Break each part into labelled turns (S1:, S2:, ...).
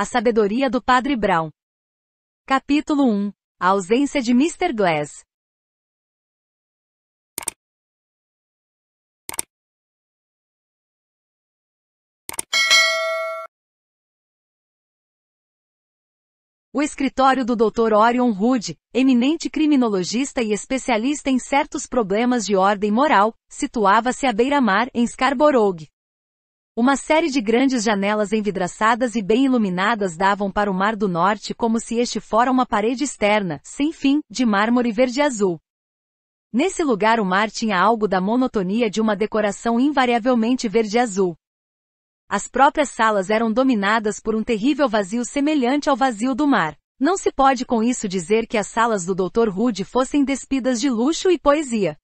S1: A sabedoria do Padre Brown. Capítulo 1. A ausência de Mr. Glass. O escritório do Dr. Orion Hood, eminente criminologista e especialista em certos problemas de ordem moral, situava-se à beira-mar, em Scarborough, uma série de grandes janelas envidraçadas e bem iluminadas davam para o Mar do Norte como se este fora uma parede externa, sem fim, de mármore verde azul. Nesse lugar o mar tinha algo da monotonia de uma decoração invariavelmente verde-azul. As próprias salas eram dominadas por um terrível vazio semelhante ao vazio do mar. Não se pode com isso dizer que as salas do Dr. Rude fossem despidas de luxo e poesia.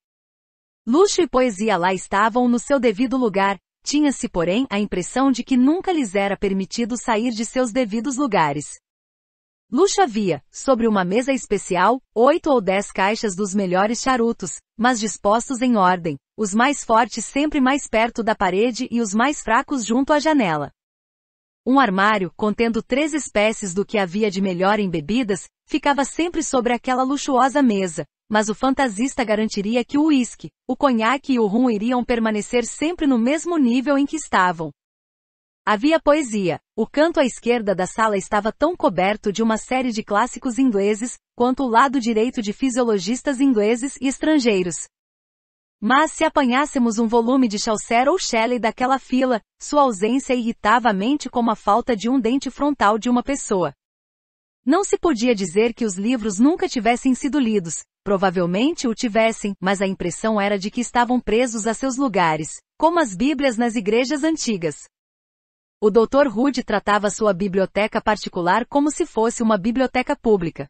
S1: Luxo e poesia lá estavam no seu devido lugar, tinha-se, porém, a impressão de que nunca lhes era permitido sair de seus devidos lugares. Luxo havia, sobre uma mesa especial, oito ou dez caixas dos melhores charutos, mas dispostos em ordem, os mais fortes sempre mais perto da parede e os mais fracos junto à janela. Um armário, contendo três espécies do que havia de melhor em bebidas, ficava sempre sobre aquela luxuosa mesa, mas o fantasista garantiria que o uísque, o conhaque e o rum iriam permanecer sempre no mesmo nível em que estavam. Havia poesia. O canto à esquerda da sala estava tão coberto de uma série de clássicos ingleses, quanto o lado direito de fisiologistas ingleses e estrangeiros. Mas se apanhássemos um volume de Chaucer ou Shelley daquela fila, sua ausência irritava a mente como a falta de um dente frontal de uma pessoa. Não se podia dizer que os livros nunca tivessem sido lidos, Provavelmente o tivessem, mas a impressão era de que estavam presos a seus lugares, como as Bíblias nas igrejas antigas. O Dr. Hood tratava sua biblioteca particular como se fosse uma biblioteca pública.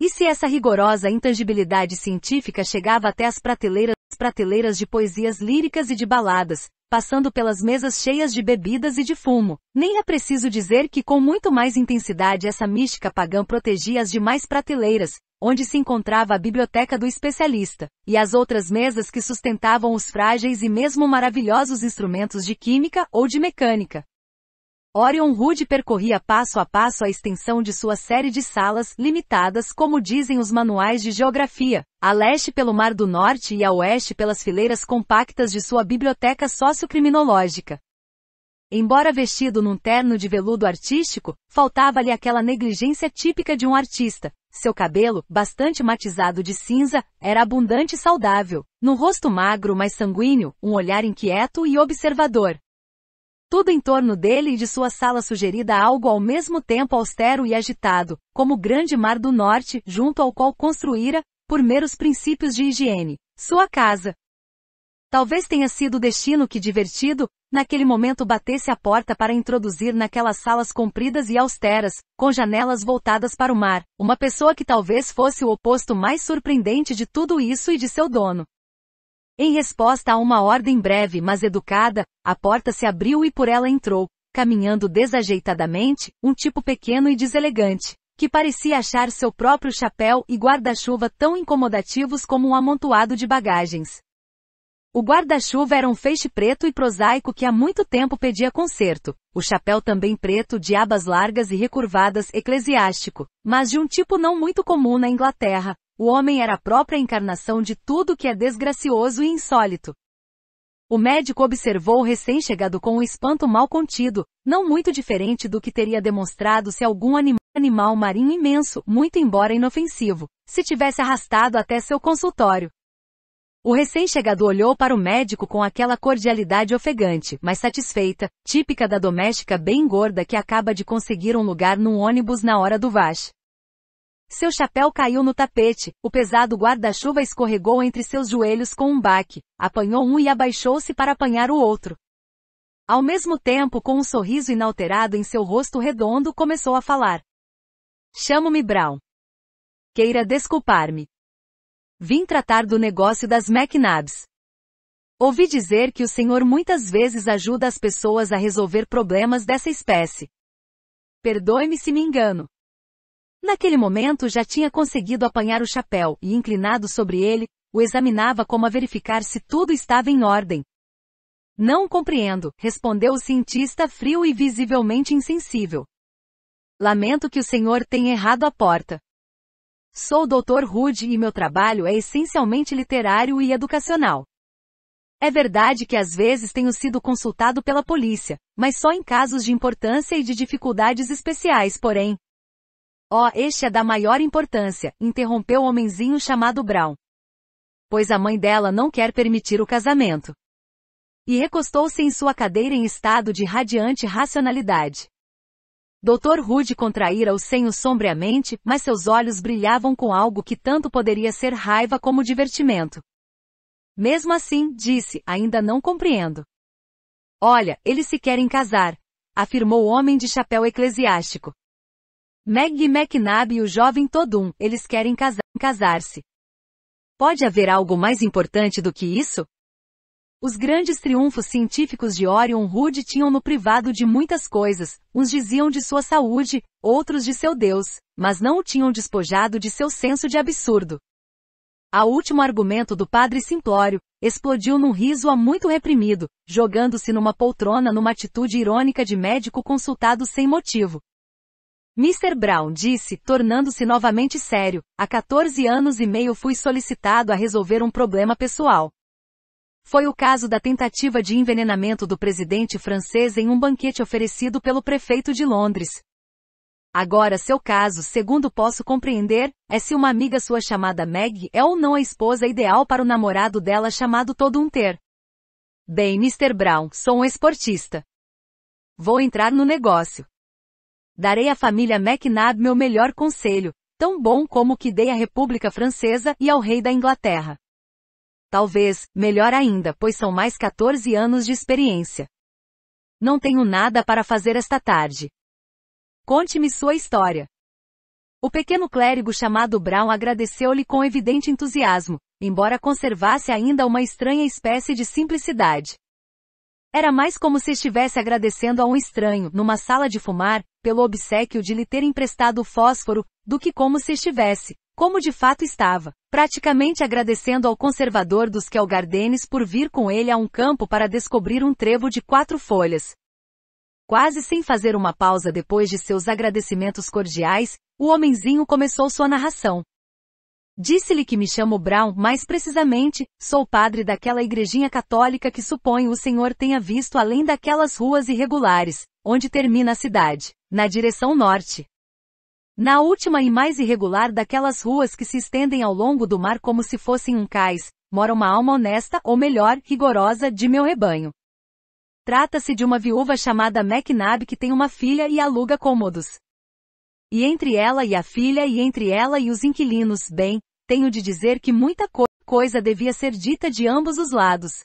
S1: E se essa rigorosa intangibilidade científica chegava até as prateleiras, prateleiras de poesias líricas e de baladas, passando pelas mesas cheias de bebidas e de fumo, nem é preciso dizer que com muito mais intensidade essa mística pagã protegia as demais prateleiras, onde se encontrava a biblioteca do especialista, e as outras mesas que sustentavam os frágeis e mesmo maravilhosos instrumentos de química ou de mecânica. Orion Rude percorria passo a passo a extensão de sua série de salas, limitadas como dizem os manuais de geografia, a leste pelo Mar do Norte e a oeste pelas fileiras compactas de sua biblioteca sociocriminológica. Embora vestido num terno de veludo artístico, faltava-lhe aquela negligência típica de um artista, seu cabelo, bastante matizado de cinza, era abundante e saudável, No rosto magro mas sanguíneo, um olhar inquieto e observador. Tudo em torno dele e de sua sala sugerida algo ao mesmo tempo austero e agitado, como o grande mar do norte, junto ao qual construíra, por meros princípios de higiene, sua casa. Talvez tenha sido o destino que divertido, Naquele momento batesse a porta para introduzir naquelas salas compridas e austeras, com janelas voltadas para o mar, uma pessoa que talvez fosse o oposto mais surpreendente de tudo isso e de seu dono. Em resposta a uma ordem breve mas educada, a porta se abriu e por ela entrou, caminhando desajeitadamente, um tipo pequeno e deselegante, que parecia achar seu próprio chapéu e guarda-chuva tão incomodativos como um amontoado de bagagens. O guarda-chuva era um feixe preto e prosaico que há muito tempo pedia conserto, o chapéu também preto de abas largas e recurvadas eclesiástico, mas de um tipo não muito comum na Inglaterra. O homem era a própria encarnação de tudo que é desgracioso e insólito. O médico observou o recém-chegado com um espanto mal contido, não muito diferente do que teria demonstrado se algum anim animal marinho imenso, muito embora inofensivo, se tivesse arrastado até seu consultório. O recém-chegado olhou para o médico com aquela cordialidade ofegante, mas satisfeita, típica da doméstica bem gorda que acaba de conseguir um lugar num ônibus na hora do vache. Seu chapéu caiu no tapete, o pesado guarda-chuva escorregou entre seus joelhos com um baque, apanhou um e abaixou-se para apanhar o outro. Ao mesmo tempo, com um sorriso inalterado em seu rosto redondo, começou a falar. Chamo-me Brown. Queira desculpar-me. Vim tratar do negócio das McNabs. Ouvi dizer que o senhor muitas vezes ajuda as pessoas a resolver problemas dessa espécie. Perdoe-me se me engano. Naquele momento já tinha conseguido apanhar o chapéu e, inclinado sobre ele, o examinava como a verificar se tudo estava em ordem. Não compreendo, respondeu o cientista frio e visivelmente insensível. Lamento que o senhor tenha errado a porta. Sou Dr. Rude e meu trabalho é essencialmente literário e educacional. É verdade que às vezes tenho sido consultado pela polícia, mas só em casos de importância e de dificuldades especiais, porém. Oh, este é da maior importância, interrompeu o homenzinho chamado Brown. Pois a mãe dela não quer permitir o casamento. E recostou-se em sua cadeira em estado de radiante racionalidade. Doutor Rude contraíra os senho sombriamente, mas seus olhos brilhavam com algo que tanto poderia ser raiva como divertimento. Mesmo assim, disse, ainda não compreendo. Olha, eles se querem casar, afirmou o homem de chapéu eclesiástico. Maggie McNabb e o jovem Todum, eles querem casar-se. Pode haver algo mais importante do que isso? Os grandes triunfos científicos de Orion Rude tinham no privado de muitas coisas, uns diziam de sua saúde, outros de seu Deus, mas não o tinham despojado de seu senso de absurdo. A último argumento do padre Simplório explodiu num riso a muito reprimido, jogando-se numa poltrona numa atitude irônica de médico consultado sem motivo. Mr. Brown disse, tornando-se novamente sério, há 14 anos e meio fui solicitado a resolver um problema pessoal. Foi o caso da tentativa de envenenamento do presidente francês em um banquete oferecido pelo prefeito de Londres. Agora seu caso, segundo posso compreender, é se uma amiga sua chamada Meg é ou não a esposa ideal para o namorado dela chamado todo um ter. Bem, Mr. Brown, sou um esportista. Vou entrar no negócio. Darei à família McNabb meu melhor conselho, tão bom como o que dei à República Francesa e ao rei da Inglaterra. Talvez, melhor ainda, pois são mais 14 anos de experiência. Não tenho nada para fazer esta tarde. Conte-me sua história. O pequeno clérigo chamado Brown agradeceu-lhe com evidente entusiasmo, embora conservasse ainda uma estranha espécie de simplicidade. Era mais como se estivesse agradecendo a um estranho, numa sala de fumar, pelo obsequio de lhe ter emprestado o fósforo, do que como se estivesse, como de fato estava, praticamente agradecendo ao conservador dos Kelgardenes por vir com ele a um campo para descobrir um trevo de quatro folhas. Quase sem fazer uma pausa depois de seus agradecimentos cordiais, o homenzinho começou sua narração. Disse-lhe que me chamo Brown, mais precisamente, sou padre daquela igrejinha católica que suponho o senhor tenha visto além daquelas ruas irregulares, onde termina a cidade, na direção norte. Na última e mais irregular daquelas ruas que se estendem ao longo do mar como se fossem um cais, mora uma alma honesta, ou melhor, rigorosa, de meu rebanho. Trata-se de uma viúva chamada McNab que tem uma filha e aluga cômodos. E entre ela e a filha e entre ela e os inquilinos, bem, tenho de dizer que muita co coisa devia ser dita de ambos os lados.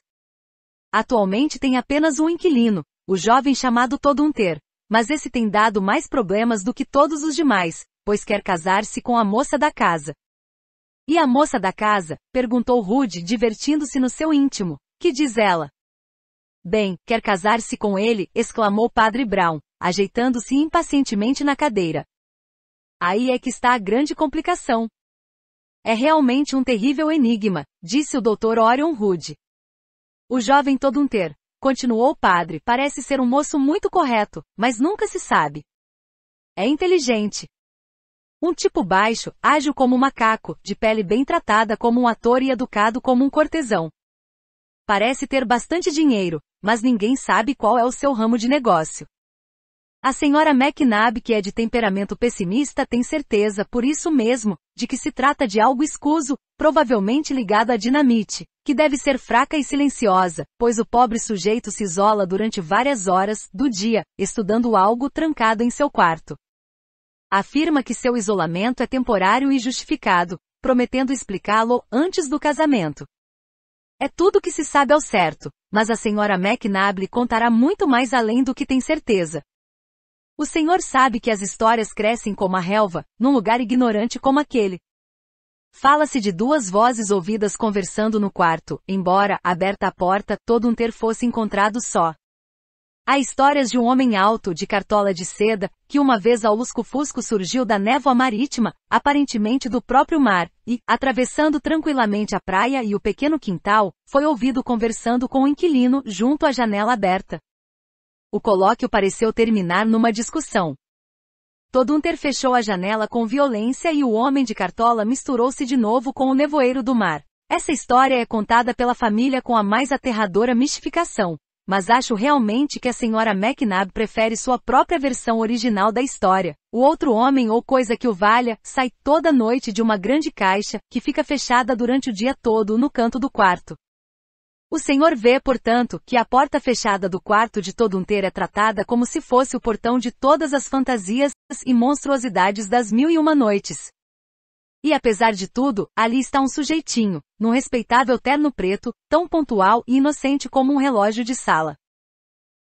S1: Atualmente tem apenas um inquilino, o jovem chamado Todo um Ter. Mas esse tem dado mais problemas do que todos os demais, pois quer casar-se com a moça da casa. E a moça da casa? perguntou Rude, divertindo-se no seu íntimo. Que diz ela? Bem, quer casar-se com ele, exclamou Padre Brown, ajeitando-se impacientemente na cadeira. Aí é que está a grande complicação. É realmente um terrível enigma, disse o Dr. Orion Rude. O jovem todo um ter continuou o padre, parece ser um moço muito correto, mas nunca se sabe. É inteligente. Um tipo baixo, ágil como um macaco, de pele bem tratada como um ator e educado como um cortesão. Parece ter bastante dinheiro, mas ninguém sabe qual é o seu ramo de negócio. A senhora McNabb, que é de temperamento pessimista, tem certeza, por isso mesmo, de que se trata de algo escuso, provavelmente ligado a dinamite que deve ser fraca e silenciosa, pois o pobre sujeito se isola durante várias horas do dia, estudando algo trancado em seu quarto. Afirma que seu isolamento é temporário e justificado, prometendo explicá-lo antes do casamento. É tudo que se sabe ao certo, mas a senhora McNable contará muito mais além do que tem certeza. O senhor sabe que as histórias crescem como a relva, num lugar ignorante como aquele, Fala-se de duas vozes ouvidas conversando no quarto, embora, aberta a porta, todo um ter fosse encontrado só. Há histórias de um homem alto de cartola de seda, que uma vez ao lusco-fusco surgiu da névoa marítima, aparentemente do próprio mar, e, atravessando tranquilamente a praia e o pequeno quintal, foi ouvido conversando com o um inquilino junto à janela aberta. O colóquio pareceu terminar numa discussão. Todunter fechou a janela com violência e o homem de cartola misturou-se de novo com o nevoeiro do mar. Essa história é contada pela família com a mais aterradora mistificação, mas acho realmente que a senhora McNabb prefere sua própria versão original da história. O outro homem ou coisa que o valha sai toda noite de uma grande caixa, que fica fechada durante o dia todo no canto do quarto. O Senhor vê, portanto, que a porta fechada do quarto de todo um ter é tratada como se fosse o portão de todas as fantasias e monstruosidades das mil e uma noites. E apesar de tudo, ali está um sujeitinho, num respeitável terno preto, tão pontual e inocente como um relógio de sala.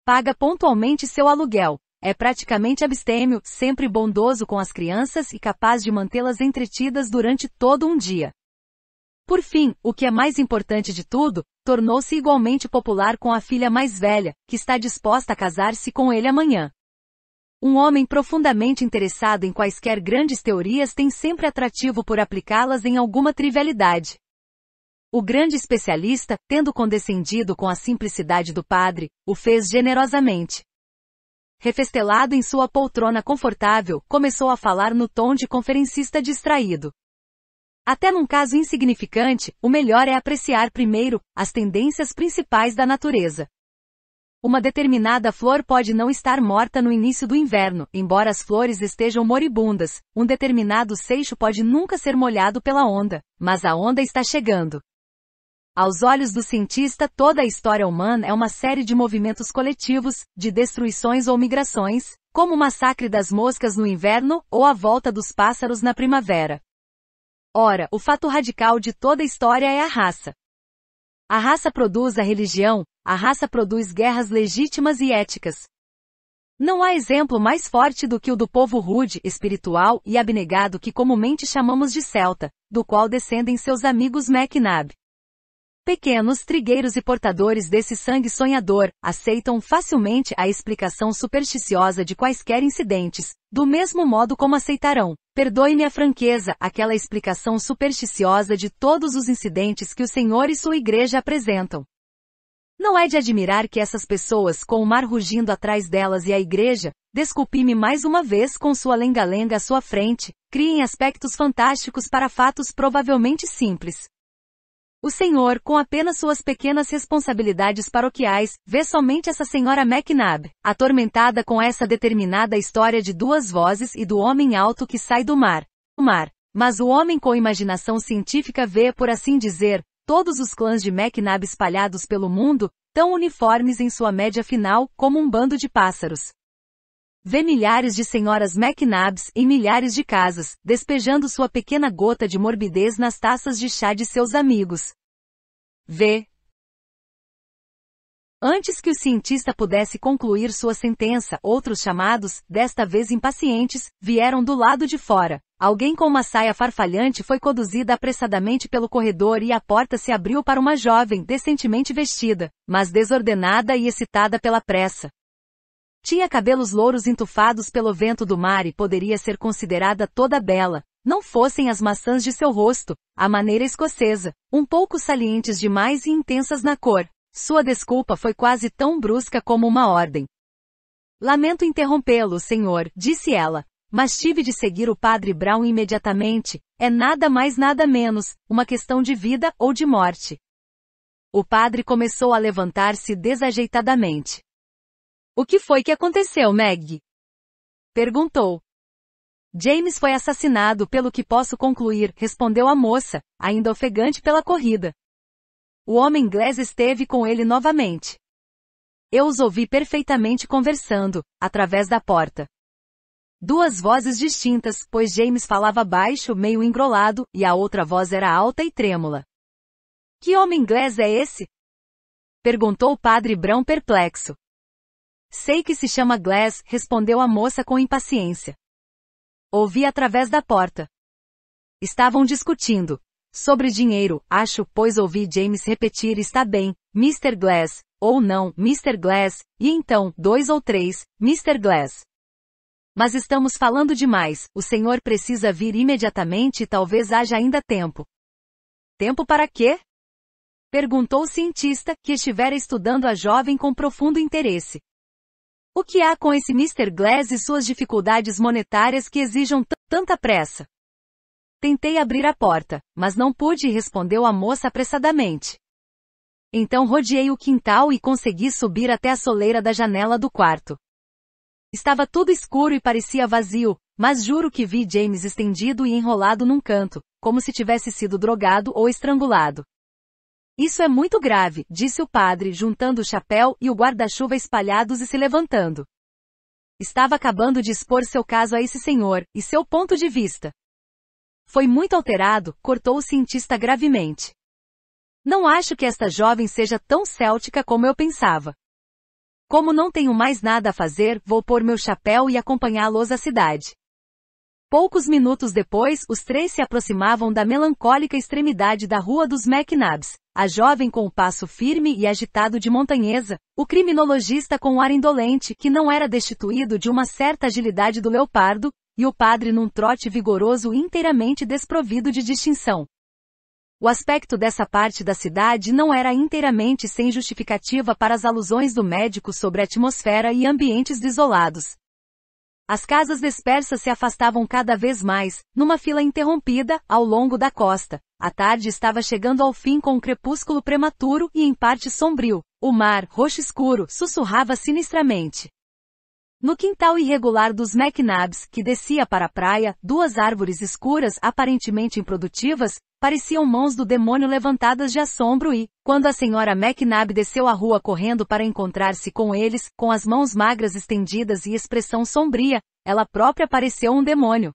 S1: Paga pontualmente seu aluguel, é praticamente abstêmio, sempre bondoso com as crianças e capaz de mantê-las entretidas durante todo um dia. Por fim, o que é mais importante de tudo, tornou-se igualmente popular com a filha mais velha, que está disposta a casar-se com ele amanhã. Um homem profundamente interessado em quaisquer grandes teorias tem sempre atrativo por aplicá-las em alguma trivialidade. O grande especialista, tendo condescendido com a simplicidade do padre, o fez generosamente. Refestelado em sua poltrona confortável, começou a falar no tom de conferencista distraído. Até num caso insignificante, o melhor é apreciar primeiro as tendências principais da natureza. Uma determinada flor pode não estar morta no início do inverno, embora as flores estejam moribundas, um determinado seixo pode nunca ser molhado pela onda, mas a onda está chegando. Aos olhos do cientista, toda a história humana é uma série de movimentos coletivos, de destruições ou migrações, como o massacre das moscas no inverno ou a volta dos pássaros na primavera. Ora, o fato radical de toda a história é a raça. A raça produz a religião, a raça produz guerras legítimas e éticas. Não há exemplo mais forte do que o do povo rude, espiritual e abnegado que comumente chamamos de celta, do qual descendem seus amigos McNab. Pequenos trigueiros e portadores desse sangue sonhador aceitam facilmente a explicação supersticiosa de quaisquer incidentes, do mesmo modo como aceitarão, Perdoe-me a franqueza, aquela explicação supersticiosa de todos os incidentes que o Senhor e sua igreja apresentam. Não é de admirar que essas pessoas com o mar rugindo atrás delas e a igreja, desculpe-me mais uma vez com sua lenga-lenga à sua frente, criem aspectos fantásticos para fatos provavelmente simples. O senhor, com apenas suas pequenas responsabilidades paroquiais, vê somente essa senhora McNabb, atormentada com essa determinada história de duas vozes e do homem alto que sai do mar. O mar. Mas o homem com imaginação científica vê, por assim dizer, todos os clãs de McNabb espalhados pelo mundo, tão uniformes em sua média final como um bando de pássaros. Vê milhares de senhoras McNabs em milhares de casas, despejando sua pequena gota de morbidez nas taças de chá de seus amigos. Vê. Antes que o cientista pudesse concluir sua sentença, outros chamados, desta vez impacientes, vieram do lado de fora. Alguém com uma saia farfalhante foi conduzida apressadamente pelo corredor e a porta se abriu para uma jovem decentemente vestida, mas desordenada e excitada pela pressa. Tinha cabelos louros entufados pelo vento do mar e poderia ser considerada toda bela, não fossem as maçãs de seu rosto, à maneira escocesa, um pouco salientes demais e intensas na cor. Sua desculpa foi quase tão brusca como uma ordem. Lamento interrompê-lo, senhor, disse ela, mas tive de seguir o padre Brown imediatamente, é nada mais nada menos, uma questão de vida ou de morte. O padre começou a levantar-se desajeitadamente. O que foi que aconteceu, Meg? Perguntou. James foi assassinado pelo que posso concluir, respondeu a moça, ainda ofegante pela corrida. O homem inglês esteve com ele novamente. Eu os ouvi perfeitamente conversando, através da porta. Duas vozes distintas, pois James falava baixo, meio engrolado, e a outra voz era alta e trêmula. Que homem inglês é esse? Perguntou o padre Brão perplexo. Sei que se chama Glass, respondeu a moça com impaciência. Ouvi através da porta. Estavam discutindo. Sobre dinheiro, acho, pois ouvi James repetir está bem, Mr. Glass, ou não, Mr. Glass, e então, dois ou três, Mr. Glass. Mas estamos falando demais, o senhor precisa vir imediatamente e talvez haja ainda tempo. Tempo para quê? Perguntou o cientista, que estivera estudando a jovem com profundo interesse. O que há com esse Mr. Glass e suas dificuldades monetárias que exijam tanta pressa? Tentei abrir a porta, mas não pude, respondeu a moça apressadamente. Então rodeei o quintal e consegui subir até a soleira da janela do quarto. Estava tudo escuro e parecia vazio, mas juro que vi James estendido e enrolado num canto, como se tivesse sido drogado ou estrangulado. Isso é muito grave, disse o padre, juntando o chapéu e o guarda-chuva espalhados e se levantando. Estava acabando de expor seu caso a esse senhor, e seu ponto de vista. Foi muito alterado, cortou o cientista gravemente. Não acho que esta jovem seja tão céltica como eu pensava. Como não tenho mais nada a fazer, vou pôr meu chapéu e acompanhá-los à cidade. Poucos minutos depois, os três se aproximavam da melancólica extremidade da Rua dos McNabs, a jovem com o passo firme e agitado de montanhesa, o criminologista com o ar indolente que não era destituído de uma certa agilidade do leopardo, e o padre num trote vigoroso inteiramente desprovido de distinção. O aspecto dessa parte da cidade não era inteiramente sem justificativa para as alusões do médico sobre atmosfera e ambientes isolados, as casas dispersas se afastavam cada vez mais, numa fila interrompida, ao longo da costa. A tarde estava chegando ao fim com um crepúsculo prematuro e em parte sombrio. O mar, roxo escuro, sussurrava sinistramente. No quintal irregular dos McNabs, que descia para a praia, duas árvores escuras aparentemente improdutivas, pareciam mãos do demônio levantadas de assombro e, quando a senhora McNab desceu a rua correndo para encontrar-se com eles, com as mãos magras estendidas e expressão sombria, ela própria pareceu um demônio.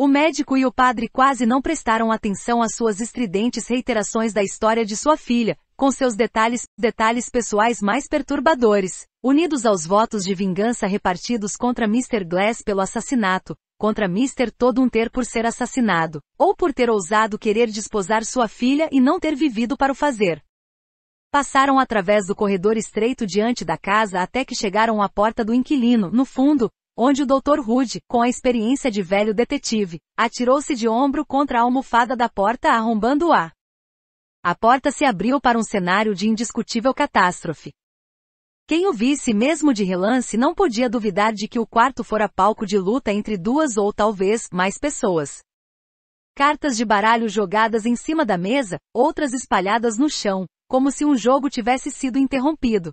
S1: O médico e o padre quase não prestaram atenção às suas estridentes reiterações da história de sua filha, com seus detalhes, detalhes pessoais mais perturbadores, unidos aos votos de vingança repartidos contra Mr. Glass pelo assassinato, contra Mr. Todo um ter por ser assassinado, ou por ter ousado querer desposar sua filha e não ter vivido para o fazer. Passaram através do corredor estreito diante da casa até que chegaram à porta do inquilino, no fundo, onde o Dr. Rude, com a experiência de velho detetive, atirou-se de ombro contra a almofada da porta arrombando-a. A porta se abriu para um cenário de indiscutível catástrofe. Quem o visse mesmo de relance não podia duvidar de que o quarto fora palco de luta entre duas ou talvez mais pessoas. Cartas de baralho jogadas em cima da mesa, outras espalhadas no chão, como se um jogo tivesse sido interrompido,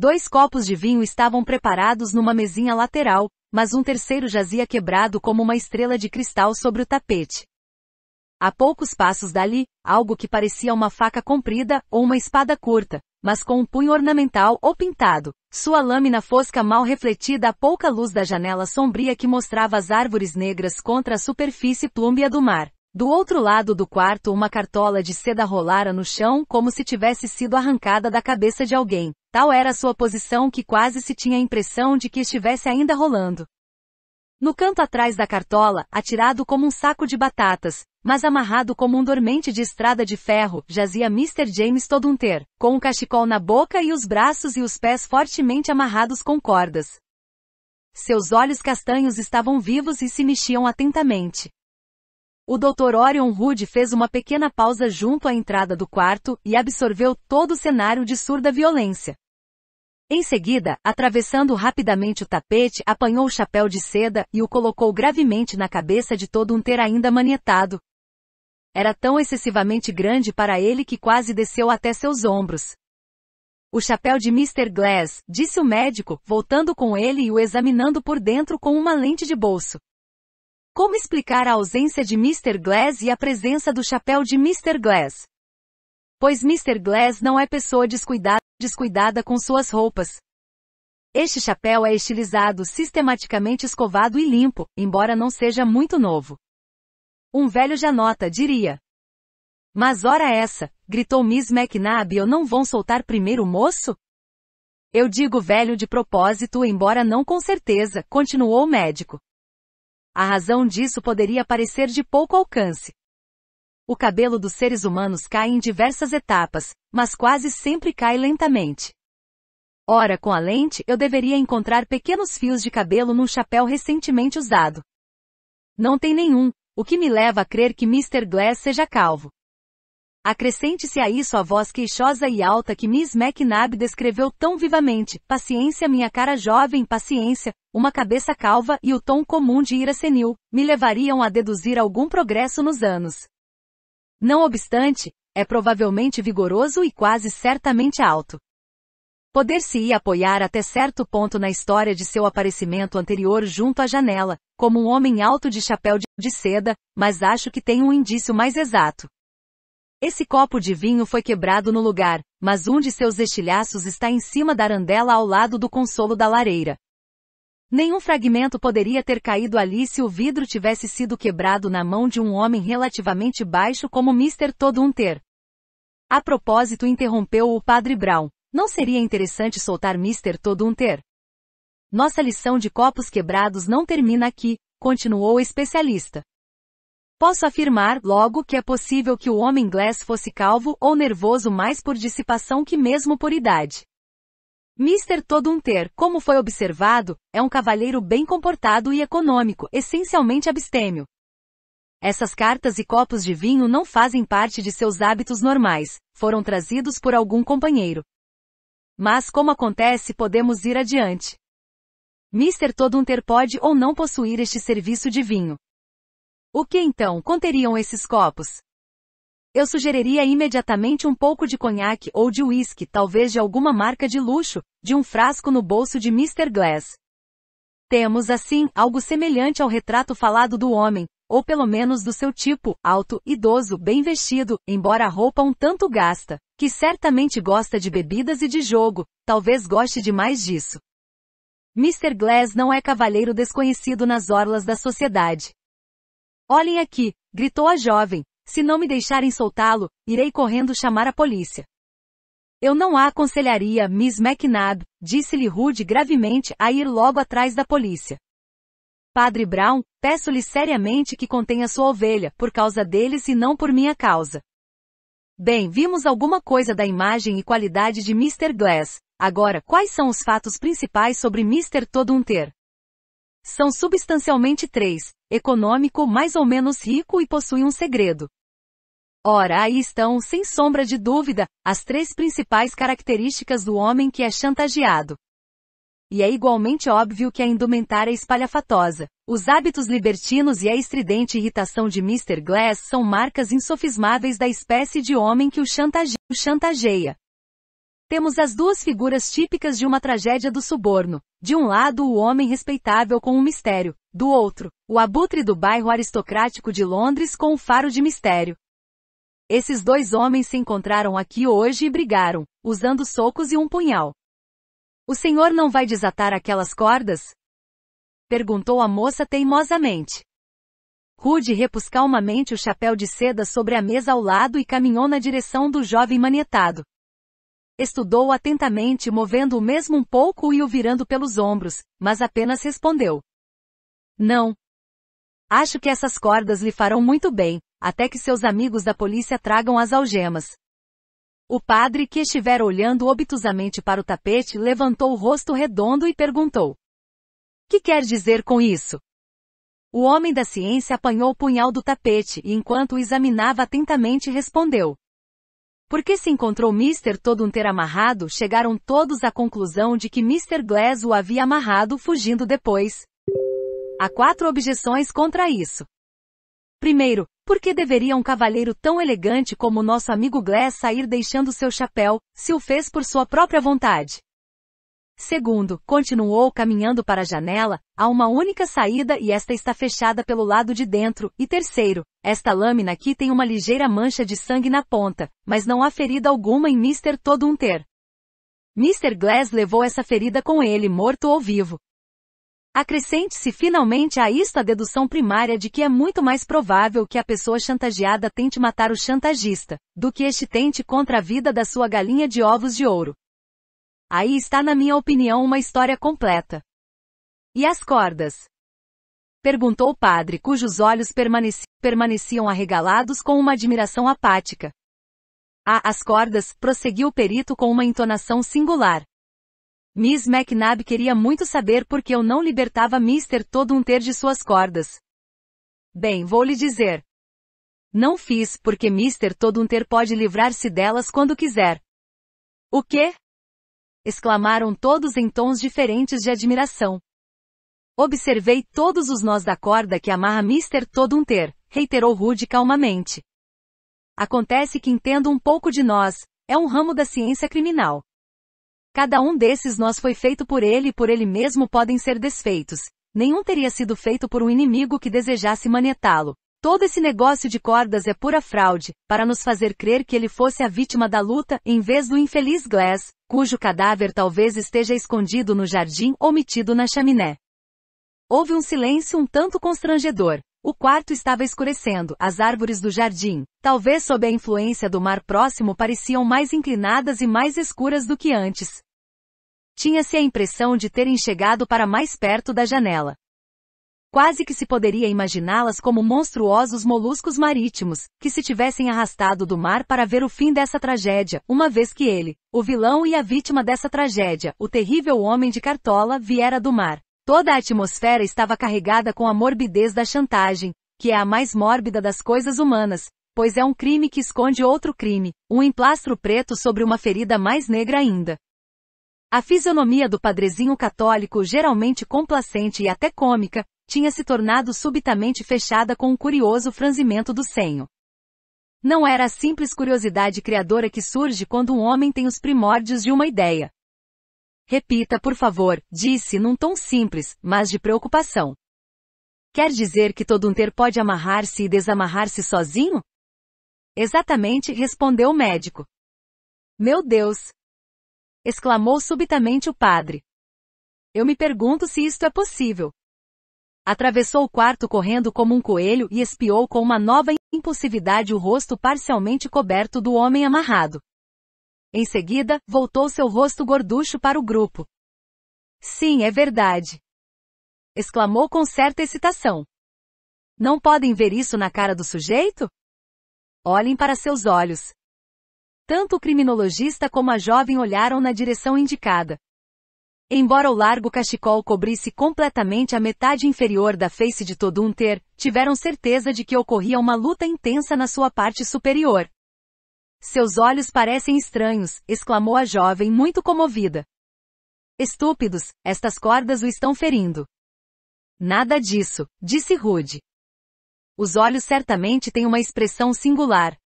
S1: Dois copos de vinho estavam preparados numa mesinha lateral, mas um terceiro jazia quebrado como uma estrela de cristal sobre o tapete. A poucos passos dali, algo que parecia uma faca comprida ou uma espada curta, mas com um punho ornamental ou pintado, sua lâmina fosca mal refletida a pouca luz da janela sombria que mostrava as árvores negras contra a superfície plúmbia do mar. Do outro lado do quarto uma cartola de seda rolara no chão como se tivesse sido arrancada da cabeça de alguém. Tal era sua posição que quase se tinha a impressão de que estivesse ainda rolando. No canto atrás da cartola, atirado como um saco de batatas, mas amarrado como um dormente de estrada de ferro, jazia Mr. James ter, com um cachecol na boca e os braços e os pés fortemente amarrados com cordas. Seus olhos castanhos estavam vivos e se mexiam atentamente. O Dr. Orion Hood fez uma pequena pausa junto à entrada do quarto e absorveu todo o cenário de surda violência. Em seguida, atravessando rapidamente o tapete, apanhou o chapéu de seda e o colocou gravemente na cabeça de todo um ter ainda manietado. Era tão excessivamente grande para ele que quase desceu até seus ombros. O chapéu de Mr. Glass, disse o médico, voltando com ele e o examinando por dentro com uma lente de bolso. Como explicar a ausência de Mr. Glass e a presença do chapéu de Mr. Glass? Pois Mr. Glass não é pessoa descuidada, descuidada com suas roupas. Este chapéu é estilizado, sistematicamente escovado e limpo, embora não seja muito novo. Um velho já nota, diria. Mas ora essa, gritou Miss McNabb, eu não vão soltar primeiro o moço? Eu digo velho de propósito, embora não com certeza, continuou o médico. A razão disso poderia parecer de pouco alcance. O cabelo dos seres humanos cai em diversas etapas, mas quase sempre cai lentamente. Ora, com a lente, eu deveria encontrar pequenos fios de cabelo num chapéu recentemente usado. Não tem nenhum, o que me leva a crer que Mr. Glass seja calvo. Acrescente-se a isso a voz queixosa e alta que Miss McNabb descreveu tão vivamente, paciência minha cara jovem, paciência, uma cabeça calva e o tom comum de ira senil, me levariam a deduzir algum progresso nos anos. Não obstante, é provavelmente vigoroso e quase certamente alto. Poder-se-ia apoiar até certo ponto na história de seu aparecimento anterior junto à janela, como um homem alto de chapéu de seda, mas acho que tem um indício mais exato. Esse copo de vinho foi quebrado no lugar, mas um de seus estilhaços está em cima da arandela ao lado do consolo da lareira. Nenhum fragmento poderia ter caído ali se o vidro tivesse sido quebrado na mão de um homem relativamente baixo como Mr. Todo A propósito interrompeu o padre Brown. Não seria interessante soltar Mr. Todo Nossa lição de copos quebrados não termina aqui, continuou o especialista. Posso afirmar, logo, que é possível que o homem inglês fosse calvo ou nervoso mais por dissipação que mesmo por idade. Mr. Todo um Ter, como foi observado, é um cavalheiro bem comportado e econômico, essencialmente abstêmio. Essas cartas e copos de vinho não fazem parte de seus hábitos normais, foram trazidos por algum companheiro. Mas como acontece, podemos ir adiante. Mr. Todunter pode ou não possuir este serviço de vinho. O que então conteriam esses copos? Eu sugeriria imediatamente um pouco de conhaque ou de uísque, talvez de alguma marca de luxo, de um frasco no bolso de Mr. Glass. Temos assim algo semelhante ao retrato falado do homem, ou pelo menos do seu tipo, alto, idoso, bem vestido, embora a roupa um tanto gasta, que certamente gosta de bebidas e de jogo, talvez goste demais disso. Mr. Glass não é cavalheiro desconhecido nas orlas da sociedade. Olhem aqui, gritou a jovem. Se não me deixarem soltá-lo, irei correndo chamar a polícia. Eu não a aconselharia, Miss McNabb, disse-lhe Rude gravemente a ir logo atrás da polícia. Padre Brown, peço-lhe seriamente que contenha sua ovelha, por causa deles e não por minha causa. Bem, vimos alguma coisa da imagem e qualidade de Mr. Glass. Agora, quais são os fatos principais sobre Mr. Todunter? São substancialmente três econômico mais ou menos rico e possui um segredo. Ora, aí estão, sem sombra de dúvida, as três principais características do homem que é chantageado. E é igualmente óbvio que a indumentária espalhafatosa, os hábitos libertinos e a estridente irritação de Mr. Glass são marcas insofismáveis da espécie de homem que o chantageia. Temos as duas figuras típicas de uma tragédia do suborno. De um lado, o homem respeitável com um mistério, do outro, o abutre do bairro aristocrático de Londres com o faro de mistério. Esses dois homens se encontraram aqui hoje e brigaram, usando socos e um punhal. O senhor não vai desatar aquelas cordas? Perguntou a moça teimosamente. Rude repus calmamente o chapéu de seda sobre a mesa ao lado e caminhou na direção do jovem manietado. Estudou atentamente, movendo o mesmo um pouco e o virando pelos ombros, mas apenas respondeu: não, Acho que essas cordas lhe farão muito bem, até que seus amigos da polícia tragam as algemas. O padre, que estivera olhando obtusamente para o tapete, levantou o rosto redondo e perguntou: Que quer dizer com isso? O homem da ciência apanhou o punhal do tapete e, enquanto o examinava atentamente, respondeu: Porque se encontrou Mr. todo um ter amarrado, chegaram todos à conclusão de que Mr. Glass o havia amarrado fugindo depois. Há quatro objeções contra isso. Primeiro, por que deveria um cavalheiro tão elegante como nosso amigo Glass sair deixando seu chapéu, se o fez por sua própria vontade? Segundo, continuou caminhando para a janela, há uma única saída e esta está fechada pelo lado de dentro. E terceiro, esta lâmina aqui tem uma ligeira mancha de sangue na ponta, mas não há ferida alguma em Mr. Todo um Ter. Mr. Glass levou essa ferida com ele, morto ou vivo, Acrescente-se finalmente a isto a dedução primária de que é muito mais provável que a pessoa chantageada tente matar o chantagista, do que este tente contra a vida da sua galinha de ovos de ouro. Aí está, na minha opinião, uma história completa. E as cordas? Perguntou o padre, cujos olhos permaneci permaneciam arregalados com uma admiração apática. Ah, as cordas, prosseguiu o perito com uma entonação singular. Miss McNabb queria muito saber por que eu não libertava Mr. Todo um ter de suas cordas. Bem, vou lhe dizer. Não fiz, porque Mr. Todo um ter pode livrar-se delas quando quiser. O quê? exclamaram todos em tons diferentes de admiração. Observei todos os nós da corda que amarra Mr. Todo um ter, reiterou Rude calmamente. Acontece que entendo um pouco de nós, é um ramo da ciência criminal. Cada um desses nós foi feito por ele e por ele mesmo podem ser desfeitos. Nenhum teria sido feito por um inimigo que desejasse manetá-lo. Todo esse negócio de cordas é pura fraude, para nos fazer crer que ele fosse a vítima da luta, em vez do infeliz Glass, cujo cadáver talvez esteja escondido no jardim ou metido na chaminé. Houve um silêncio um tanto constrangedor. O quarto estava escurecendo, as árvores do jardim, talvez sob a influência do mar próximo pareciam mais inclinadas e mais escuras do que antes. Tinha-se a impressão de terem chegado para mais perto da janela. Quase que se poderia imaginá-las como monstruosos moluscos marítimos, que se tivessem arrastado do mar para ver o fim dessa tragédia, uma vez que ele, o vilão e a vítima dessa tragédia, o terrível homem de cartola, viera do mar. Toda a atmosfera estava carregada com a morbidez da chantagem, que é a mais mórbida das coisas humanas, pois é um crime que esconde outro crime, um emplastro preto sobre uma ferida mais negra ainda. A fisionomia do padrezinho católico, geralmente complacente e até cômica, tinha se tornado subitamente fechada com um curioso franzimento do senho. Não era a simples curiosidade criadora que surge quando um homem tem os primórdios de uma ideia. Repita, por favor, disse num tom simples, mas de preocupação. Quer dizer que todo um ter pode amarrar-se e desamarrar-se sozinho? Exatamente, respondeu o médico. Meu Deus, exclamou subitamente o padre. Eu me pergunto se isto é possível. Atravessou o quarto correndo como um coelho e espiou com uma nova impulsividade o rosto parcialmente coberto do homem amarrado. Em seguida, voltou seu rosto gorducho para o grupo. Sim, é verdade. Exclamou com certa excitação. Não podem ver isso na cara do sujeito? Olhem para seus olhos. Tanto o criminologista como a jovem olharam na direção indicada. Embora o largo cachecol cobrisse completamente a metade inferior da face de todo um ter, tiveram certeza de que ocorria uma luta intensa na sua parte superior. Seus olhos parecem estranhos, exclamou a jovem muito comovida. Estúpidos, estas cordas o estão ferindo. Nada disso, disse Rude. Os olhos certamente têm uma expressão singular,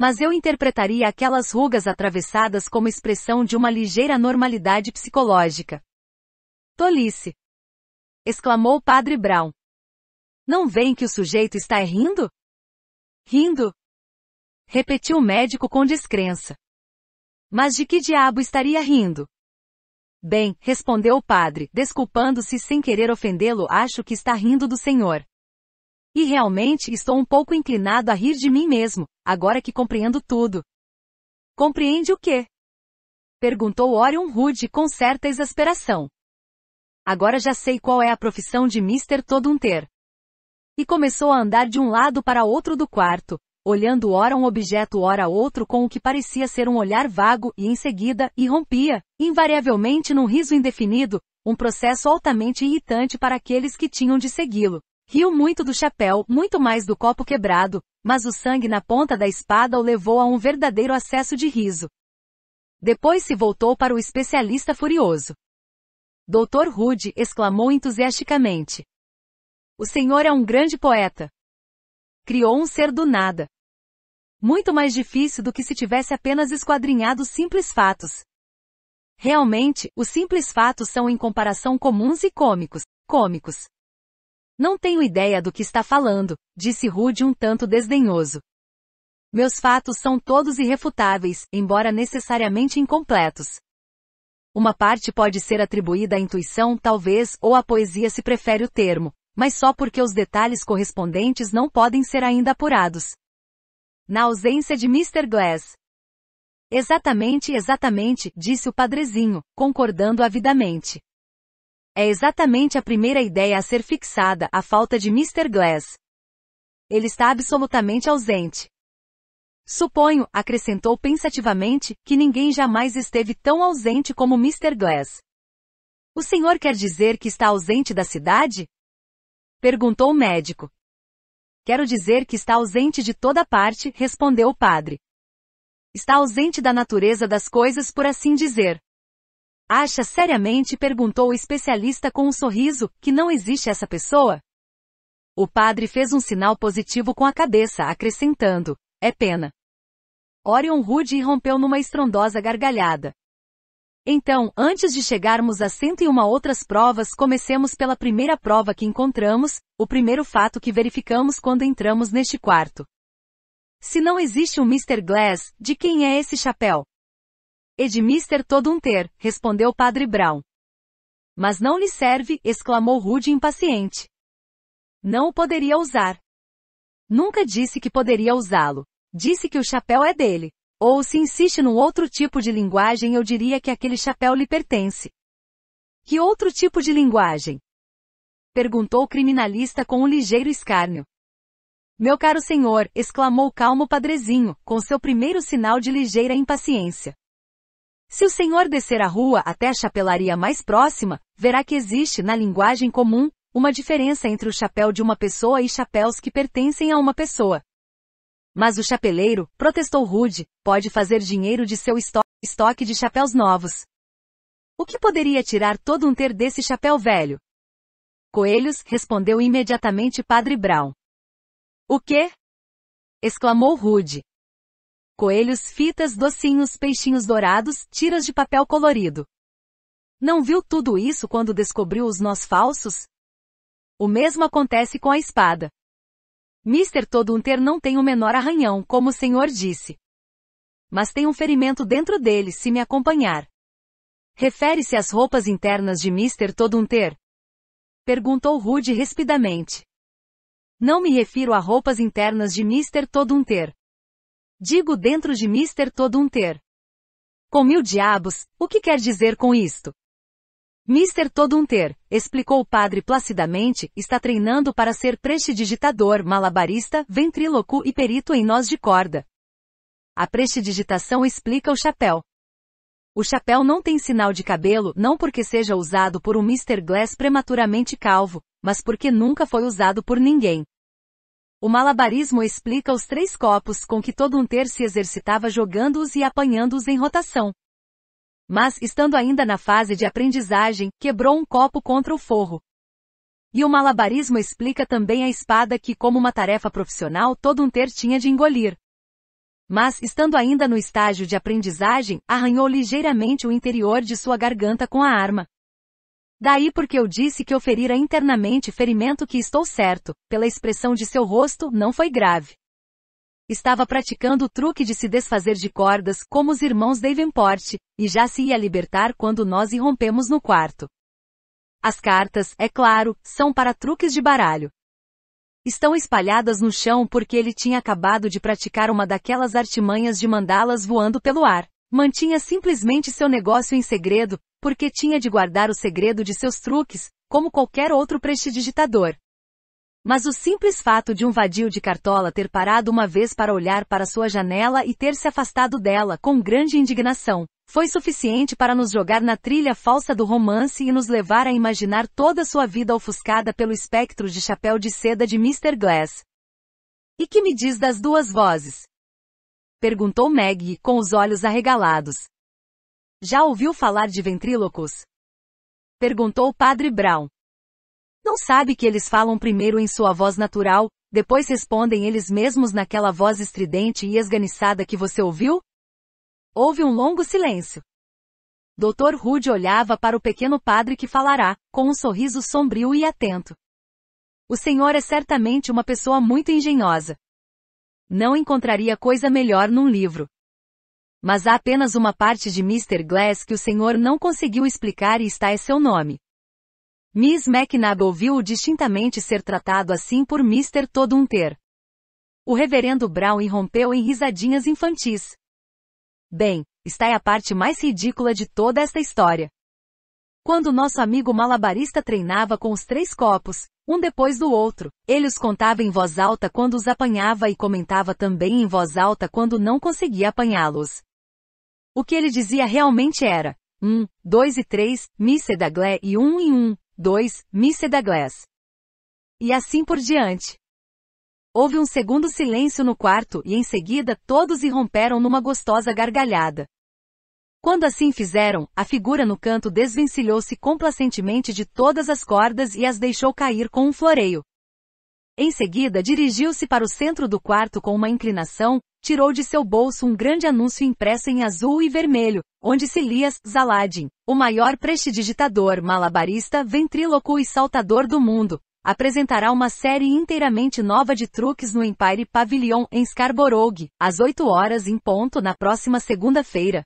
S1: mas eu interpretaria aquelas rugas atravessadas como expressão de uma ligeira normalidade psicológica. Tolice! exclamou o padre Brown. Não veem que o sujeito está rindo? Rindo? repetiu o médico com descrença. Mas de que diabo estaria rindo? Bem, respondeu o padre, desculpando-se sem querer ofendê-lo, acho que está rindo do senhor. E realmente estou um pouco inclinado a rir de mim mesmo, agora que compreendo tudo. Compreende o quê? Perguntou Orion Rude com certa exasperação. Agora já sei qual é a profissão de Mr. Todo um Ter. E começou a andar de um lado para outro do quarto, olhando ora um objeto ora outro com o que parecia ser um olhar vago e em seguida irrompia, invariavelmente num riso indefinido, um processo altamente irritante para aqueles que tinham de segui-lo. Riu muito do chapéu, muito mais do copo quebrado, mas o sangue na ponta da espada o levou a um verdadeiro acesso de riso. Depois se voltou para o especialista furioso. Doutor Rude exclamou entusiasticamente. O senhor é um grande poeta. Criou um ser do nada. Muito mais difícil do que se tivesse apenas esquadrinhado simples fatos. Realmente, os simples fatos são em comparação comuns e cômicos. Cômicos. Não tenho ideia do que está falando, disse Rude um tanto desdenhoso. Meus fatos são todos irrefutáveis, embora necessariamente incompletos. Uma parte pode ser atribuída à intuição, talvez, ou à poesia se prefere o termo, mas só porque os detalhes correspondentes não podem ser ainda apurados. Na ausência de Mr. Glass. Exatamente, exatamente, disse o padrezinho, concordando avidamente. É exatamente a primeira ideia a ser fixada, a falta de Mr. Glass. Ele está absolutamente ausente. Suponho, acrescentou pensativamente, que ninguém jamais esteve tão ausente como Mr. Glass. O senhor quer dizer que está ausente da cidade? Perguntou o médico. Quero dizer que está ausente de toda parte, respondeu o padre. Está ausente da natureza das coisas, por assim dizer. Acha seriamente perguntou o especialista com um sorriso, que não existe essa pessoa? O padre fez um sinal positivo com a cabeça, acrescentando, é pena. Orion Rude irrompeu numa estrondosa gargalhada. Então, antes de chegarmos a 101 outras provas, comecemos pela primeira prova que encontramos, o primeiro fato que verificamos quando entramos neste quarto. Se não existe um Mr. Glass, de quem é esse chapéu? Edmister todo um ter, respondeu Padre Brown. Mas não lhe serve, exclamou Rude impaciente. Não o poderia usar. Nunca disse que poderia usá-lo. Disse que o chapéu é dele. Ou se insiste num outro tipo de linguagem eu diria que aquele chapéu lhe pertence. Que outro tipo de linguagem? Perguntou o criminalista com um ligeiro escárnio. Meu caro senhor, exclamou calmo padrezinho, com seu primeiro sinal de ligeira impaciência. Se o senhor descer a rua até a chapelaria mais próxima, verá que existe, na linguagem comum, uma diferença entre o chapéu de uma pessoa e chapéus que pertencem a uma pessoa. Mas o chapeleiro, protestou Rude, pode fazer dinheiro de seu esto estoque de chapéus novos. O que poderia tirar todo um ter desse chapéu velho? Coelhos, respondeu imediatamente Padre Brown. O quê? exclamou Rude coelhos, fitas, docinhos, peixinhos dourados, tiras de papel colorido. Não viu tudo isso quando descobriu os nós falsos? O mesmo acontece com a espada. Mister Todo não tem o menor arranhão, como o senhor disse. Mas tem um ferimento dentro dele se me acompanhar. Refere-se às roupas internas de Mister Todo Perguntou Rude rispidamente. Não me refiro a roupas internas de Mister Todo Digo dentro de mister todo um ter. Com mil diabos, o que quer dizer com isto? Mister todo um ter, explicou o padre placidamente, está treinando para ser prestidigitador, malabarista, ventríloco e perito em nós de corda. A prestidigitação explica o chapéu. O chapéu não tem sinal de cabelo não porque seja usado por um Mr. Glass prematuramente calvo, mas porque nunca foi usado por ninguém. O malabarismo explica os três copos com que todo um ter se exercitava jogando-os e apanhando-os em rotação. Mas, estando ainda na fase de aprendizagem, quebrou um copo contra o forro. E o malabarismo explica também a espada que, como uma tarefa profissional, todo um ter tinha de engolir. Mas, estando ainda no estágio de aprendizagem, arranhou ligeiramente o interior de sua garganta com a arma. Daí porque eu disse que oferira internamente ferimento que estou certo, pela expressão de seu rosto, não foi grave. Estava praticando o truque de se desfazer de cordas, como os irmãos Davenport, e já se ia libertar quando nós irrompemos no quarto. As cartas, é claro, são para truques de baralho. Estão espalhadas no chão porque ele tinha acabado de praticar uma daquelas artimanhas de mandá-las voando pelo ar. Mantinha simplesmente seu negócio em segredo, porque tinha de guardar o segredo de seus truques, como qualquer outro prestidigitador. Mas o simples fato de um vadio de cartola ter parado uma vez para olhar para sua janela e ter se afastado dela com grande indignação, foi suficiente para nos jogar na trilha falsa do romance e nos levar a imaginar toda sua vida ofuscada pelo espectro de chapéu de seda de Mr. Glass. E que me diz das duas vozes? Perguntou Maggie, com os olhos arregalados. Já ouviu falar de ventrílocos? Perguntou o padre Brown. Não sabe que eles falam primeiro em sua voz natural, depois respondem eles mesmos naquela voz estridente e esganiçada que você ouviu? Houve um longo silêncio. Dr. Rude olhava para o pequeno padre que falará, com um sorriso sombrio e atento. O senhor é certamente uma pessoa muito engenhosa não encontraria coisa melhor num livro. Mas há apenas uma parte de Mr. Glass que o senhor não conseguiu explicar e está é seu nome. Miss McNabb ouviu-o distintamente ser tratado assim por Mr. Todo um Ter. O reverendo Brown irrompeu em risadinhas infantis. Bem, está é a parte mais ridícula de toda esta história. Quando nosso amigo malabarista treinava com os três copos, um depois do outro. Ele os contava em voz alta quando os apanhava e comentava também em voz alta quando não conseguia apanhá-los. O que ele dizia realmente era, um, dois e três, Micedaglé e um e um, dois, Micedaglés. E assim por diante. Houve um segundo silêncio no quarto e em seguida todos irromperam numa gostosa gargalhada. Quando assim fizeram, a figura no canto desvencilhou-se complacentemente de todas as cordas e as deixou cair com um floreio. Em seguida dirigiu-se para o centro do quarto com uma inclinação, tirou de seu bolso um grande anúncio impresso em azul e vermelho, onde se lia Zaladin, o maior prestidigitador, malabarista, ventríloco e saltador do mundo, apresentará uma série inteiramente nova de truques no Empire Pavilion em Scarborough, às 8 horas em ponto na próxima segunda-feira.